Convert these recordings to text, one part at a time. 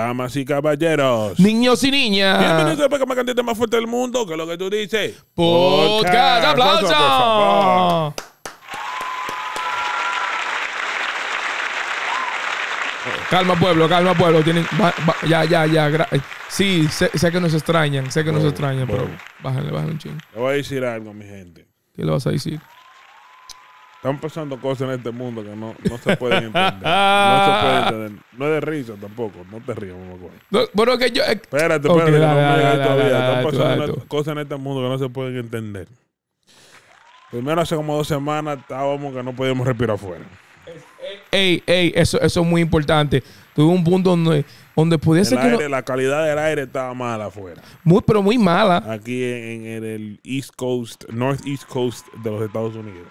Damas y caballeros. Niños y niñas. Bienvenidos a más cantante más fuerte del mundo, que es lo que tú dices. Podcast. ¡Aplausos! Aplauso, calma, pueblo, calma, pueblo. ya, ya, ya. Eh, sí, sé, que nos extrañan, sé que nos extrañan, pero bájale, bájale un chingo. Le voy a decir algo, mi gente. ¿Qué le vas a decir? Están pasando cosas en este mundo que no, no se pueden entender. no se entender. No es de risa tampoco. No te rías, No, bueno, que yo. Eh, espérate, espérate. no Están pasando cosas en este mundo que no se pueden entender. Primero, hace como dos semanas estábamos que no podíamos respirar afuera. Ey, ey, eso, eso es muy importante. Tuve un punto donde, donde pudiese La calidad del aire estaba mala afuera. Muy, pero muy mala. Aquí en, en el East Coast, North East Coast de los Estados Unidos.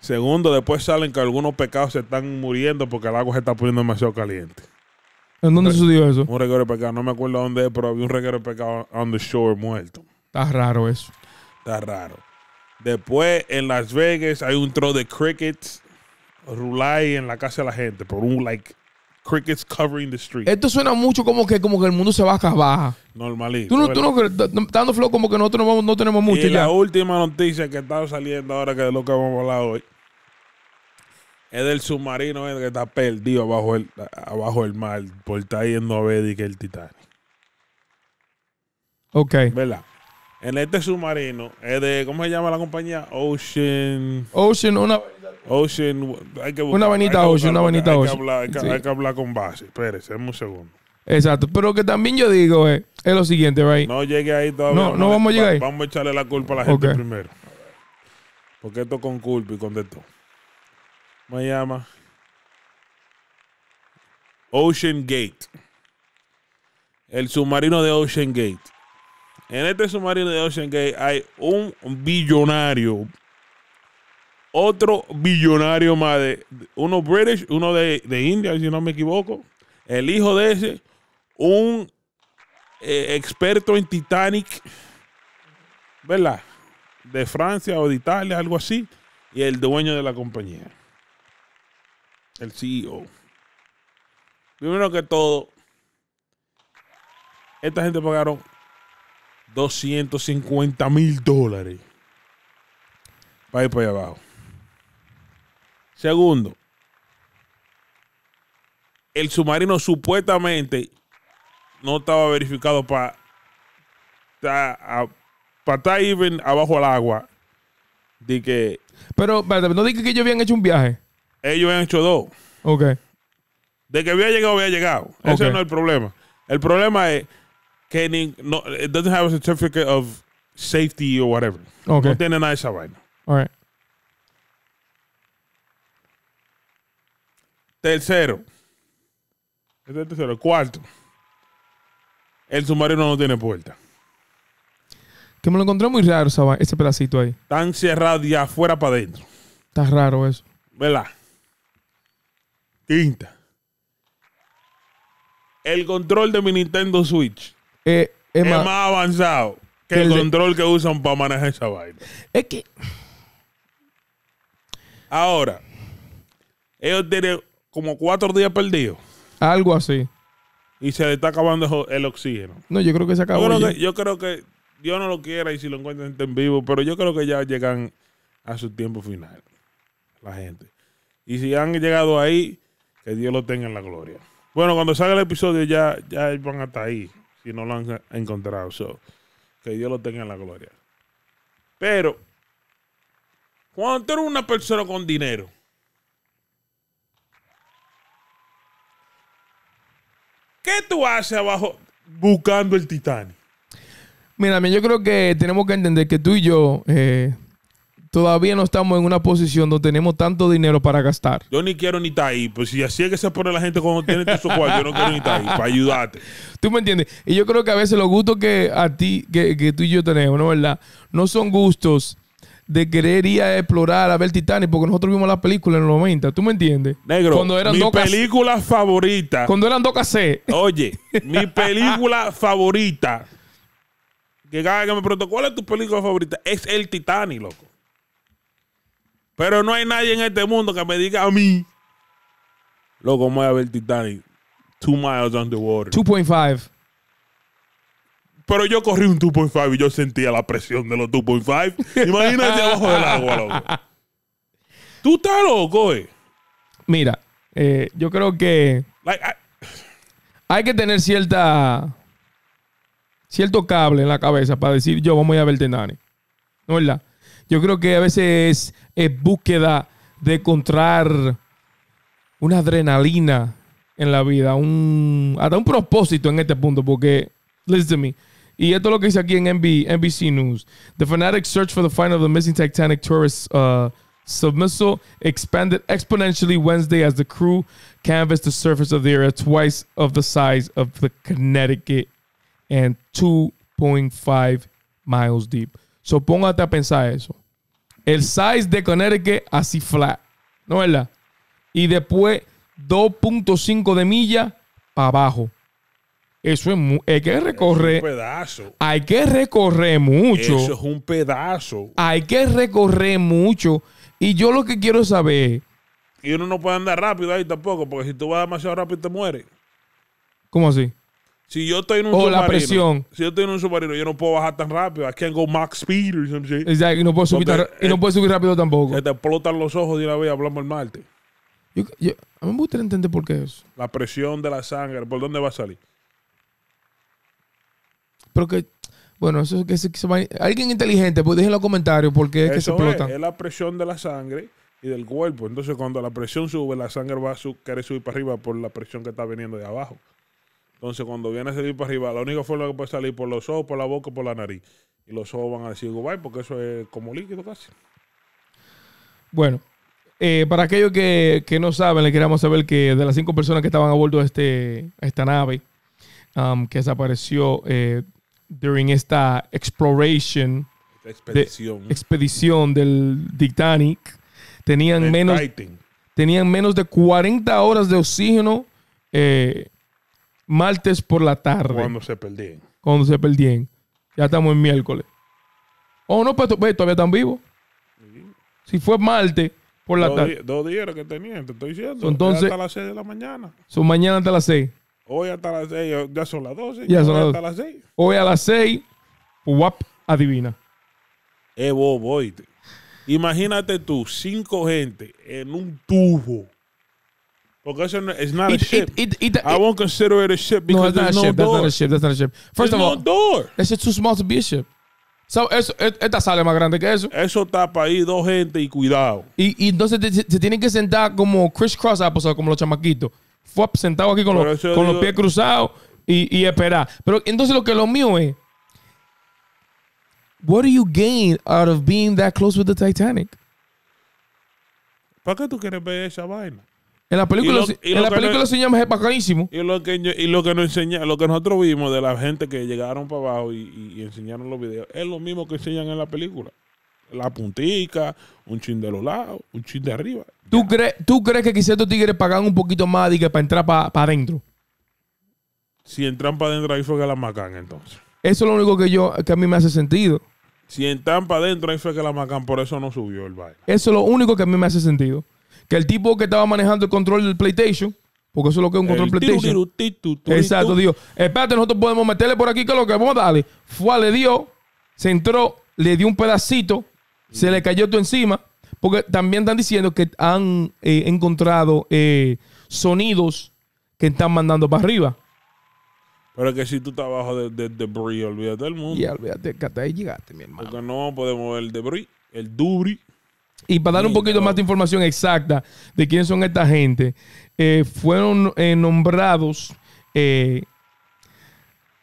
Segundo, después salen que algunos pecados se están muriendo porque el agua se está poniendo demasiado caliente. ¿En dónde sucedió eso? Un reguero de pecado. No me acuerdo dónde es, pero había un reguero de pecado on the shore muerto. Está raro eso. Está raro. Después, en Las Vegas hay un tro de crickets, rulai en la casa de la gente, por un like crickets covering the street. Esto suena mucho como que como que el mundo se va a acabar. Normalito. Tú no, tú no dando flow como que nosotros no, tenemos mucho. Y la última noticia que está saliendo ahora que es lo que vamos a hablar hoy es del submarino que está perdido abajo el, abajo el mar por estar yendo a ver que el Titanic. Ok. ¿Verdad? en este submarino, es de, ¿cómo se llama la compañía? Ocean. Ocean, una. Ocean, hay que buscar, Una vainita Ocean, una vainita Ocean. hay, que, hay que, hablar, con base. Espérese, un segundo. Exacto, pero lo que también yo digo es, eh, es lo siguiente, ahí No llegue ahí todavía. No, no, vamos a llegar ahí. Vamos a echarle la culpa a la gente primero. Porque esto con culpa y con de todo. Me llama Ocean Gate. El submarino de Ocean Gate en este submarino de Ocean Gate hay un billonario. Otro billonario más de. Uno British, uno de, India, si no me equivoco. El hijo de ese. Un eh, experto en Titanic. ¿Verdad? De Francia o de Italia, algo así. Y el dueño de la compañía. El CEO. Primero que todo, esta gente pagaron 250 mil dólares. Para ir para allá abajo. Segundo, el submarino supuestamente no estaba verificado para estar abajo al agua. Pero, no dije que ellos habían hecho un viaje. Ellos habían hecho dos. Ok. De que había llegado, había llegado. Ese no es el problema. El problema es ni, no, it doesn't have a certificate of safety or whatever. Okay. No tiene nada de esa vaina. All right. Tercero. es el tercero. Cuarto. El submarino no tiene puerta. Que me lo encontré muy raro esa, ese pedacito ahí. Tan cerrado de afuera para adentro. Está raro eso. ¿Verdad? Quinta. El control de mi Nintendo Switch eh, es, más, avanzado que, el, control que usan para manejar esa vaina. Es que. Ahora, ellos tienen como cuatro días perdidos. Algo así. Y se le está acabando el oxígeno. No, yo creo que se acabó. Yo creo que, yo Dios no lo quiera y si lo encuentran en vivo, pero yo creo que ya llegan a su tiempo final. La gente. Y si han llegado ahí, que Dios lo tenga en la gloria. Bueno, cuando salga el episodio ya, ya van hasta ahí. Y no lo han encontrado. que Dios lo tenga en la gloria. Pero, cuando tú eres una persona con dinero, ¿qué tú haces abajo buscando el titán? Mira, yo creo que tenemos que entender que tú y yo eh, todavía no estamos en una posición donde tenemos tanto dinero para gastar. Yo ni quiero ni estar ahí. Pues si así es que se pone la gente cuando tiene tu cuarto, yo no quiero ni estar ahí para ayudarte. Tú me entiendes. Y yo creo que a veces los gustos que a ti, que, tú y yo tenemos, ¿no verdad? No son gustos de querer ir a explorar, a ver Titanic, porque nosotros vimos la película en los 90, ¿tú me entiendes? Negro, cuando eran mi película favorita. Cuando eran dos casés. Oye, mi película favorita. Que cada que me pregunto, ¿cuál es tu película favorita? Es el Titanic, loco. Pero no hay nadie en este mundo que me diga a mí, loco, voy a ver Titanic. Two miles underwater. 2.5. Pero yo corrí un 2.5 y yo sentía la presión de los 2.5. Imagínate abajo del agua, loco. Tú estás loco, eh. Mira, eh, yo creo que hay que tener cierta cierto cable en la cabeza para decir yo vamos a ir a ver Titanic. ¿No es verdad? Yo creo que a veces es, búsqueda de encontrar una adrenalina en la vida, hasta un propósito en este punto, porque, listen to me, y esto es lo que dice aquí en NBC News. The fanatic search for the find of the missing Titanic tourist uh, expanded exponentially Wednesday as the crew canvassed the surface of the area twice of the size of the Connecticut and 2.5 miles deep. So póngate a pensar eso. El size de Connecticut así flat. ¿No es verdad? Y después 2.5 de milla para abajo. Eso es, hay que recorrer. Es un pedazo. Hay que recorrer mucho. Eso es un pedazo. Hay que recorrer mucho. Y yo lo que quiero saber. Y uno no puede andar rápido ahí tampoco, porque si tú vas demasiado rápido te mueres. ¿Cómo así? Si yo estoy en un submarino. la presión. Si yo estoy un submarino, yo no puedo bajar tan rápido. I can't go max speed Exacto. Y no puedo subir, y no eh, puedo subir rápido tampoco. se te explotan los ojos de una vez, hablamos el martes. a mí me gustaría entender por qué eso. La presión de la sangre, ¿por dónde va a salir? Pero que, bueno, eso que alguien inteligente, pues en los comentarios porque es que se explotan. Es, la presión de la sangre y del cuerpo. Entonces, cuando la presión sube, la sangre va a querer subir para arriba por la presión que está viniendo de abajo. Entonces, cuando viene a salir para arriba, la única forma que puede salir por los ojos, por la boca, por la nariz. Y los ojos van a decir goodbye porque eso es como líquido casi. Bueno, eh, para aquellos que, no saben, le queríamos saber que de las cinco personas que estaban a bordo de este, esta nave um, que desapareció durante eh, during esta exploration, expedición. expedición del Titanic, tenían menos, tenían menos de 40 horas de oxígeno eh, martes por la tarde. Cuando se perdían. Cuando se perdían. Ya estamos en miércoles. Oh, no, pues, pues, todavía están vivos. Sí. Si fue martes por la tarde. dos días que tenían, te estoy diciendo. entonces, hasta las seis de la mañana. Son mañana hasta las seis. Hoy hasta las seis. ya son las 12. Ya son las Hasta las Hoy a las seis. guap, adivina. Eh, voy. Imagínate tú, cinco gente en un tubo porque eso no es not ship. I won't consider it a ship because no, That's not a ship. That's not a ship. First of all, too small to be a ship. So, e, esta sale más grande que eso. Eso para ahí dos gente y cuidado. Y, entonces se tienen que sentar como crisscross ah, pasado pues, como los chamaquitos. Fue sentado aquí con, los, pies cruzados y, esperar. Pero entonces lo que lo mío es. What do you gain out of being that close with the Titanic? ¿Para qué tú quieres ver esa vaina? En la película, lo, en la película es bacanísimo. Y lo que nos enseña, lo que nosotros vimos de la gente que llegaron para abajo y, enseñaron los videos, es lo mismo que enseñan en la película. La puntica, un chin de los lados, un chin de arriba. ¿Tú, crees ¿Tú crees que quizás estos tigres pagan un poquito más para entrar para adentro? Si entran para adentro, ahí fue que la macan entonces. Eso es lo único que yo que a mí me hace sentido. Si entran para adentro, ahí fue que la macan, por eso no subió el baile. Eso es lo único que a mí me hace sentido que el tipo que estaba manejando el control del PlayStation, porque eso es lo que es un control PlayStation. Exacto, Dios. espérate, nosotros podemos meterle por aquí, que lo que vamos a darle. Fue, le dio, se entró, le dio un pedacito, se le cayó todo encima, porque también están diciendo que han eh, encontrado eh, sonidos que están mandando para arriba. Pero que si tú estás abajo del debris, olvídate del mundo. Y olvídate que hasta ahí llegaste, mi hermano. Porque no podemos ver el debris, el dubri. Y para dar un poquito más de información exacta de quiénes son esta gente, eh, fueron eh, nombrados eh,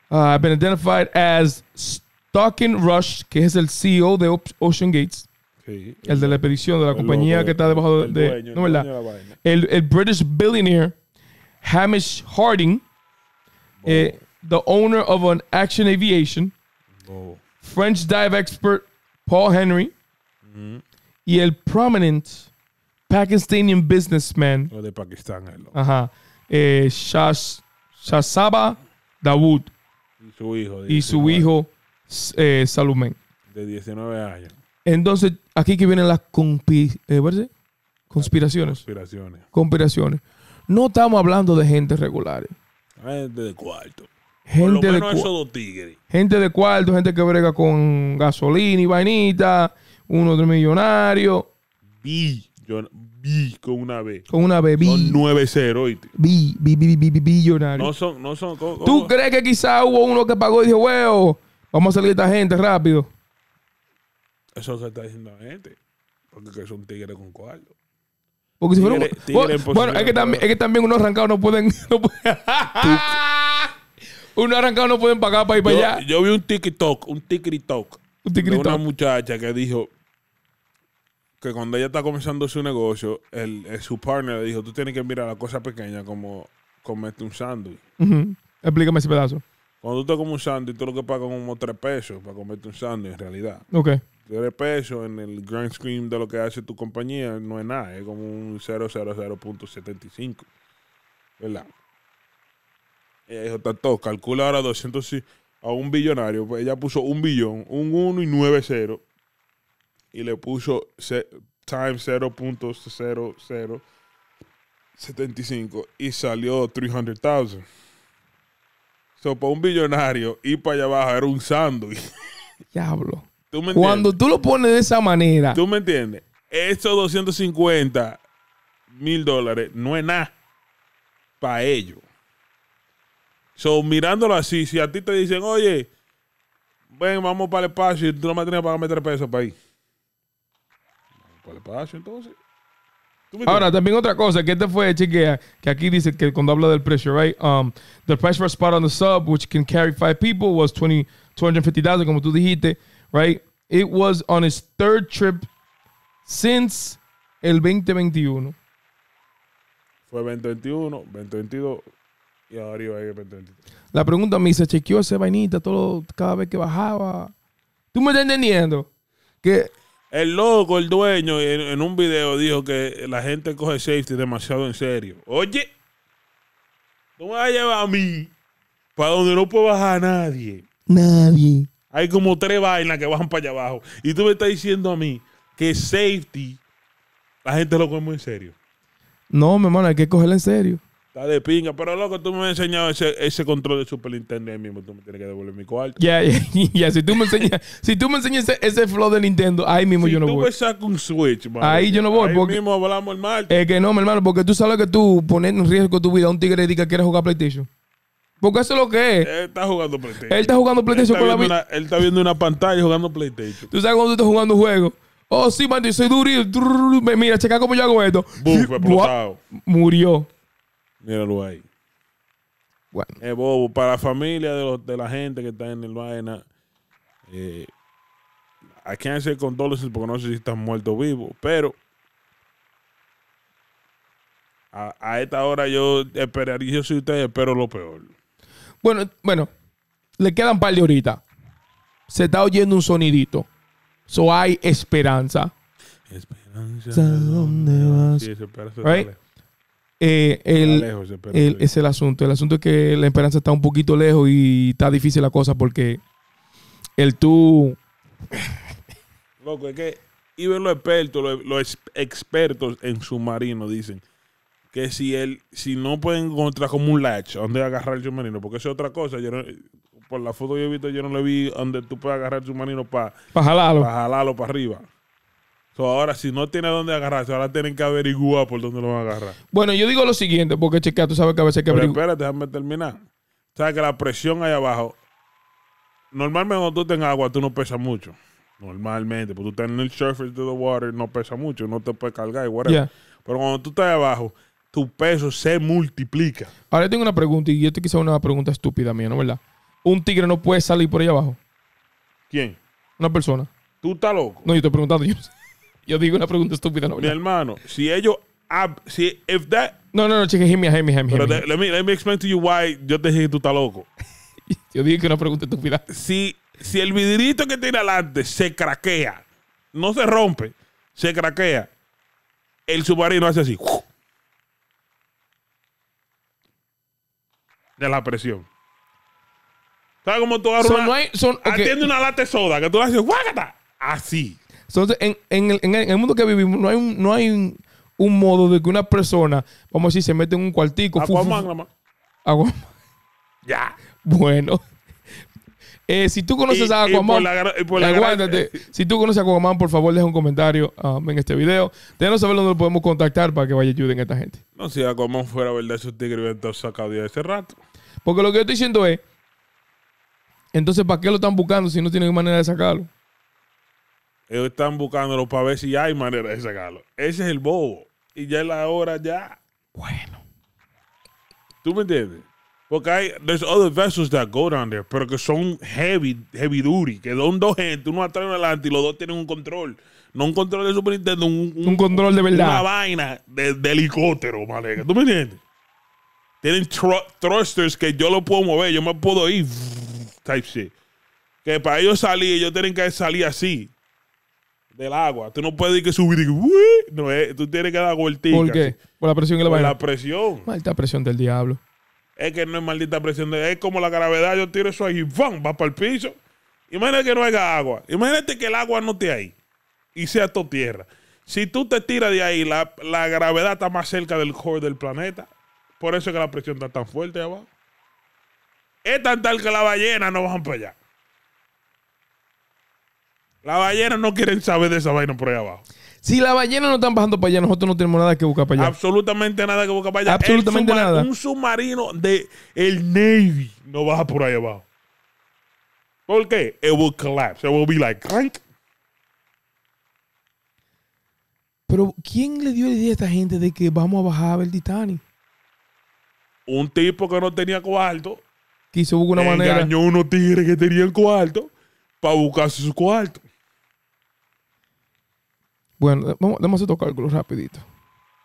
ah, been identified as Stocking Rush, que es el CEO de Ocean Gates, el, de la expedición de la compañía que está debajo de, no, el, la el, British billionaire Hamish Harding, eh, the owner of an Action Aviation, French dive expert Paul Henry. Mm y el prominent Pakistanian businessman. de Pakistán, Ajá. Eh, Shazaba Dawood. Y su hijo. y su hijo eh, Salumen. De 19 años. Entonces, aquí que vienen las eh, conspiraciones. Conspiraciones. Conspiraciones. No estamos hablando de gente regular... Gente de cuarto. Gente de, Gente de cuarto, gente que brega con gasolina y vainita uno de millonario. B. con una B. Con una B, B. Son 9-0. B, B, B, B, B, No son, no son. tú crees que quizá hubo uno que pagó y dijo, huevo, vamos a salir de esta gente rápido? Eso se está diciendo la gente. Porque son tigres con cuarto. Porque si fueron... bueno, es que, también, es que también unos arrancados no pueden. No pueden. unos arrancados no pueden pagar para ir para allá. Yo vi un TikTok, un TikTok. Un TikTok. una muchacha que dijo: cuando ella está comenzando su negocio, el, su partner le dijo, tú tienes que mirar la cosa pequeña como comerte un sándwich. Explícame ese pedazo. Cuando tú te comes un sándwich, tú lo que pagas como tres pesos para comerte un sándwich en realidad. Ok. 3 pesos en el grand screen de lo que hace tu compañía no es nada, es como un 000.75. ¿Verdad? Ella dijo, Tato, calcula ahora 200 a un billonario. Pues ella puso un billón, un 1 y 90 cero y le puso time 0.0075 y salió 300,000. So, para un billonario ir para allá abajo era un sándwich. Diablo. Cuando tú lo pones de esa manera. ¿Tú me entiendes? Estos 250 mil dólares no es nada para ellos. So, mirándolo así, si a ti te dicen, oye, ven, vamos para el espacio y tú no me tienes que meter peso pesos para ahí entonces. Ahora, también otra cosa que este fue, chequea, que aquí dice que cuando habla del precio, right? Um, the price for a spot on the sub, which can carry five people, was 20, 250,000, como tú dijiste, right? It was on its third trip since el 2021. Fue 2021, 2022 y ahora iba a ahí 2023. La pregunta me dice, chequeó ese vainita todo, cada vez que bajaba. ¿Tú me estás entendiendo? Que el loco, el dueño, en, un video dijo que la gente coge safety demasiado en serio. Oye, tú me vas a llevar a mí para donde no puedo bajar a nadie. Nadie. Hay como tres vainas que bajan para allá abajo. Y tú me estás diciendo a mí que safety, la gente lo coge muy en serio. No, mi hermano, hay que cogerla en serio. Está de pinga, pero loco, tú me has enseñado ese, ese control de Super Nintendo ahí mismo. Tú me tienes que devolver mi cuarto. Ya, ya, ya. si tú me enseñas, si tú me enseñas ese, flow de Nintendo, ahí mismo yo no voy. Si tú me sacas un Switch, Ahí yo no voy. Ahí mismo volamos el martes. Es que no, mi hermano, porque tú sabes que tú pones en riesgo tu vida a un tigre que diga que quieres jugar PlayStation. Porque eso es lo que es. Él está jugando PlayStation. Él está jugando PlayStation con la vida. Él está viendo una pantalla jugando PlayStation. Tú sabes cuando tú estás jugando un juego. Oh, sí, man, yo soy duro. Mira, checa cómo yo hago esto. Buf, explotado. Murió. Míralo ahí. Bueno. Es eh, bobo, para la familia de, la gente que está en el vaina, eh, hace con todos? porque no sé si están muertos o vivos, pero a, esta hora yo esperaría, yo ustedes, espero lo peor. Bueno, bueno, le quedan par de horitas. Se está oyendo un sonidito. So hay esperanza. Esperanza. ¿Dónde vas? Sí, esperanza. Eh, es el asunto. El asunto es que la esperanza está un poquito lejos y está difícil la cosa porque el tú. Loco, es que iban los expertos, los, expertos en submarino dicen que si él, si no pueden encontrar como un latch donde agarrar el submarino, porque es otra cosa. Yo por la foto que yo he visto, yo no le vi donde tú puedes agarrar el submarino para jalarlo. Para jalarlo para arriba ahora, si no tiene dónde agarrarse, ahora tienen que averiguar por dónde lo van a agarrar. Bueno, yo digo lo siguiente, porque Checa, tú sabes que a veces hay que Pero espérate, déjame terminar. Sabes que la presión ahí abajo, normalmente cuando tú estás agua, tú no pesas mucho. Normalmente, porque tú estás en el surface de the water, no pesa mucho, no te puedes cargar y whatever. Pero cuando tú estás abajo, tu peso se multiplica. Ahora tengo una pregunta, y yo esto quizá una pregunta estúpida mía, ¿no verdad? ¿Un tigre no puede salir por ahí abajo? ¿Quién? Una persona. ¿Tú estás loco? No, yo estoy preguntando, yo yo digo una pregunta estúpida, ¿no? Mi hermano, si ellos. si, if that, no, no, no, cheque, Jimmy, Jimmy. Jimmy. let, me, let me explain to you why yo te dije que tú estás loco. yo dije que una pregunta estúpida. Si, si el vidrito que tiene adelante se craquea, no se rompe, se craquea, el submarino hace así. De la presión. ¿Sabes cómo tú agarras so una... Atiende una lata de soda que tú le haces guácata. Así. Entonces, en, el, mundo que vivimos, no hay un, no hay un, modo de que una persona, vamos a decir, se mete en un cuartico. Aquaman, Aquaman. Ya. Bueno. Eh, si tú conoces a Aquaman, aguántate. Si tú conoces a Aquaman, por favor, deja un comentario um, en este video. Déjanos saber dónde lo podemos contactar para que vaya ayuden a esta gente. No, si Aquaman fuera verdad, esos tigres hubieran estado sacados de ese rato. Porque lo que yo estoy diciendo es, entonces, ¿para qué lo están buscando si no tienen manera de sacarlo? Ellos están buscándolo para ver si hay manera de sacarlo. Ese es el bobo. Y ya es la hora ya. Bueno. ¿Tú me entiendes? Porque hay there's other vessels that go down there, pero que son heavy, heavy duty, que son dos gente, uno atrás y uno adelante, y los dos tienen un control. No un control de Super Nintendo, un, control de verdad. Una vaina de, helicóptero, malega. ¿Tú me entiendes? Tienen thrusters que yo lo puedo mover, yo me puedo ir. Type shit. Que para ellos salir, ellos tienen que salir así del agua. Tú no puedes ir que subir y no es, tú tienes que dar vueltitas. ¿Por qué? Por la presión que le Por la, presión. Maldita presión del diablo. Es que no es maldita presión, es como la gravedad, yo tiro eso ahí, y ¡bam! va para el piso. Imagínate que no haya agua. Imagínate que el agua no esté ahí y sea tu tierra. Si tú te tiras de ahí, la, la gravedad está más cerca del core del planeta. Por eso es que la presión está tan fuerte abajo. Es tan tal que la ballena no va para allá. La ballena no quieren saber de esa vaina por ahí abajo. Si la ballena no están bajando para allá, nosotros no tenemos nada que buscar para allá. Absolutamente nada que buscar para allá. Absolutamente nada. Un submarino de el Navy no baja por ahí abajo. ¿Por qué? It will collapse. It will be like Pero ¿quién le dio la idea a esta gente de que vamos a bajar a ver Titanic? Un tipo que no tenía cuarto. Quiso buscar una manera. Engañó a unos tigres que tenían cuarto para buscarse su cuarto. Bueno, vamos, vamos a hacer tu cálculo rapidito.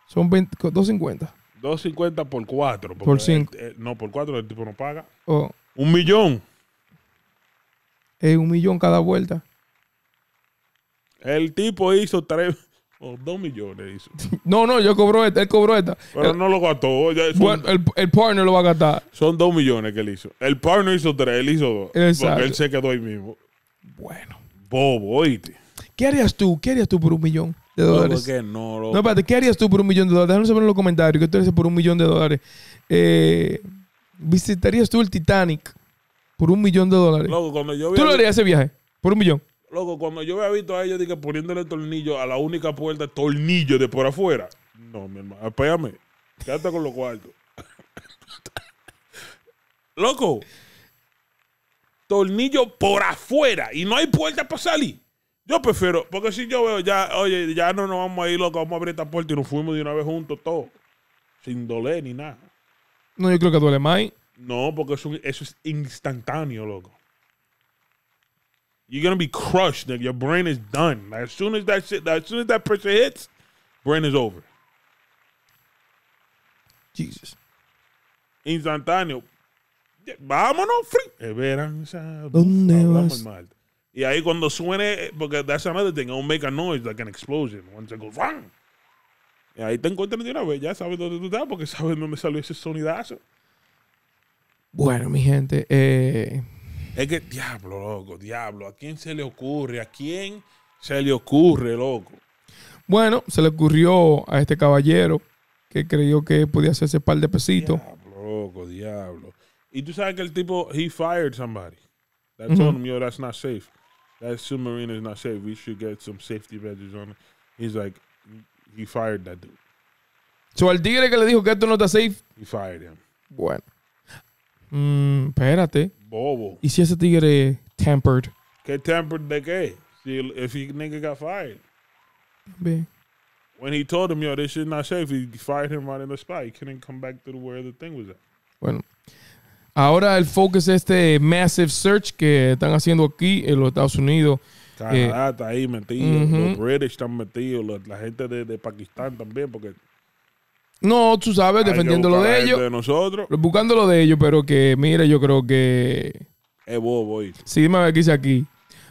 Son 250. 250 por 4. Eh, no, por 4 el tipo no paga. Oh. Un millón. un millón cada vuelta. El tipo hizo 3. o 2 millones hizo. no, no, yo cobro esta, él cobró esta. Pero no lo gastó. Ya el, el, partner lo va a gastar. Son 2 millones que él hizo. El partner hizo 3, él hizo 2. Exacto. Porque él se quedó ahí mismo. Bueno. Bobo, oíste. ¿Qué harías tú? ¿Qué harías tú por un millón de dólares? No, no, loco. no, espérate, ¿qué harías tú por un millón de dólares? Déjanos saber en los comentarios. ¿Qué tú harías por un millón de dólares? Eh, ¿Visitarías tú el Titanic por un millón de dólares? Loco, cuando yo ¿Tú lo harías ese viaje? ¿Por un millón? Loco, cuando yo había visto a ellos dije, poniéndole tornillo a la única puerta, tornillo de por afuera. No, mi hermano, espérame. Quédate con los cuartos. loco, tornillo por afuera y no hay puerta para salir. Yo prefiero, porque si yo veo ya, oye, ya no nos vamos a ir loco, vamos a abrir esta puerta y nos fuimos de una vez juntos todos. Sin doler ni nada. No, yo creo que duele más. No, porque eso, es instantáneo, loco. You're gonna be crushed, Your brain is done. as soon as that shit, as soon as that pressure hits, brain is over. Jesus. Instantáneo. Vámonos, free. Verán, ¿Dónde vas? Mal. Y ahí cuando suene, eh, porque that's another thing, it'll make a noise like an explosion. Once it goes, Y ahí te encuentras de una vez, ya sabes dónde tú estás, porque sabes dónde salió ese sonidazo. Bueno, mi gente, eh... Es que, diablo, loco, diablo, ¿a quién se le ocurre? ¿A quién se le ocurre, loco? Bueno, se le ocurrió a este caballero que creyó que podía hacerse par de pesitos. Diablo, loco, diablo. Y tú sabes que el tipo, he fired somebody. That's on me, that's not safe. that submarine is not safe. We should get some safety measures on it. He's like, he fired that dude. So al tigre que le dijo que esto no está safe. He fired him. Bueno. Mm, espérate. Bobo. ¿Y si ese tigre tampered? ¿Qué tampered de qué? Si, if he nigga got fired. Bien. When he told him, yo, this shit not safe, he fired him right in the spot. He couldn't come back to where the thing was at. Bueno. Ahora el focus es este massive search que están haciendo aquí en los Estados Unidos. Canadá eh, está ahí metido, los British están metidos, la gente de, Pakistán también, porque... No, tú sabes, defendiéndolo de ellos. De Buscando lo de ellos, pero que, mira, yo creo que... Es bobo. Sí, dime a dice aquí.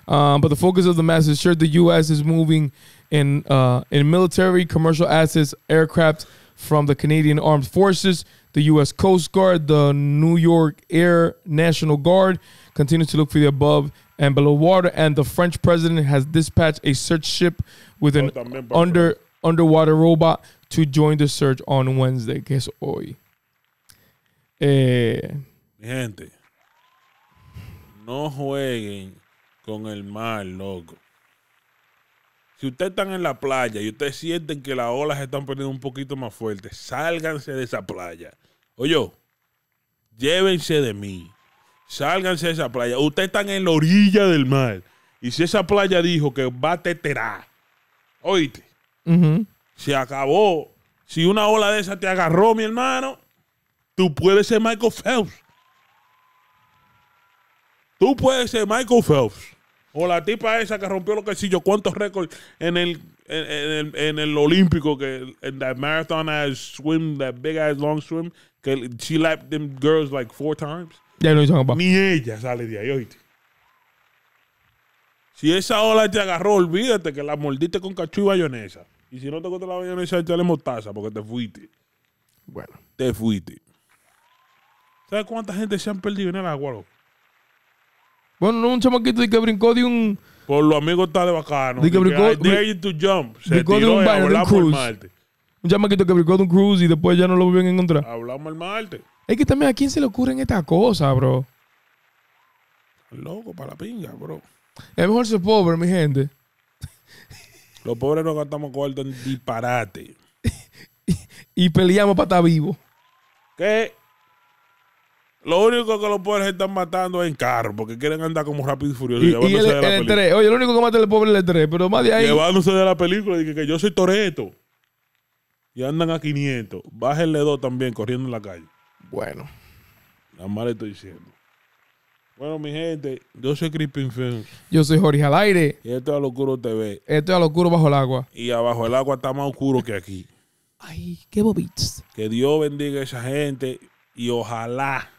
Pero um, but the focus of the massive search, the U.S. is moving in, uh, in military, commercial assets, aircraft from the Canadian Armed Forces – The U.S. Coast Guard, the New York Air National Guard continue to look for the above and below water. And the French president has dispatched a search ship with an under underwater robot to join the search on Wednesday. Guess es hoy. Eh, Gente, no jueguen con el mar, loco. Si ustedes están en la playa y ustedes sienten que las olas están poniendo un poquito más fuerte, sálganse de esa playa. Oye, llévense de mí. Sálganse de esa playa. Ustedes están en la orilla del mar. Y si esa playa dijo que va a teterar, oíste, se acabó. Si una ola de esa te agarró, mi hermano, tú puedes ser Michael Phelps. Tú puedes ser Michael Phelps. O la tipa esa que rompió lo que si yo, cuántos récords en el, en, en el olímpico, que en that marathon ass swim, that big ass long swim, que she lapped them girls like four times. Ya hizo Ni ella sale de ahí, oíste. Si esa ola te agarró, olvídate que la mordiste con cachú y bayonesa. Y si no te gusta la bayonesa, échale mostaza porque te fuiste. Bueno. Te fuiste. ¿Sabes cuánta gente se han perdido en el agua, loco? Bueno, no un chamaquito que brincó de un. Por los amigos está de bacano. De que brincó. De to jump. Se tiró de un, baile, de un cruise. Un chamaquito que brincó de un cruise y después ya no lo volvieron a encontrar. Hablamos el martes. Es que también a quién se le ocurren estas cosas, bro. Loco para la pinga, bro. Es mejor ser pobre, mi gente. Los pobres nos gastamos cuarto en disparate. y peleamos para estar vivos. ¿Qué? Lo único que los pobres están matando es en carro, porque quieren andar como rápido y furioso. el, de la película. Oye, lo único que mata el pobre el 3 pero más de ahí. Llevándose de la película, y que, yo soy Toreto. Y andan a 500. Bájenle dos también, corriendo en la calle. Bueno. Nada más le estoy diciendo. Bueno, mi gente, yo soy Crispin Fern Yo soy Jorge aire Y esto es Locuro TV. Esto es Locuro Bajo el Agua. Y abajo el agua está más oscuro que aquí. Ay, qué bobitos. Que Dios bendiga a esa gente y ojalá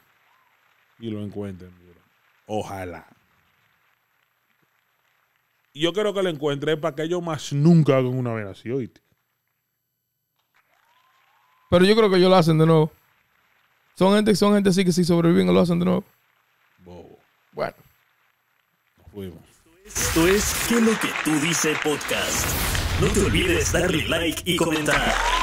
y lo encuentren. Ojalá. Yo creo que lo encuentre para que ellos más nunca hagan una vez así, oíste. Pero yo creo que ellos lo hacen de nuevo. Son gente, son gente así que si sobreviven lo hacen de nuevo. Bobo. Bueno. Nos fuimos. Esto es Que lo que tú dices podcast. No te olvides darle like y comentar.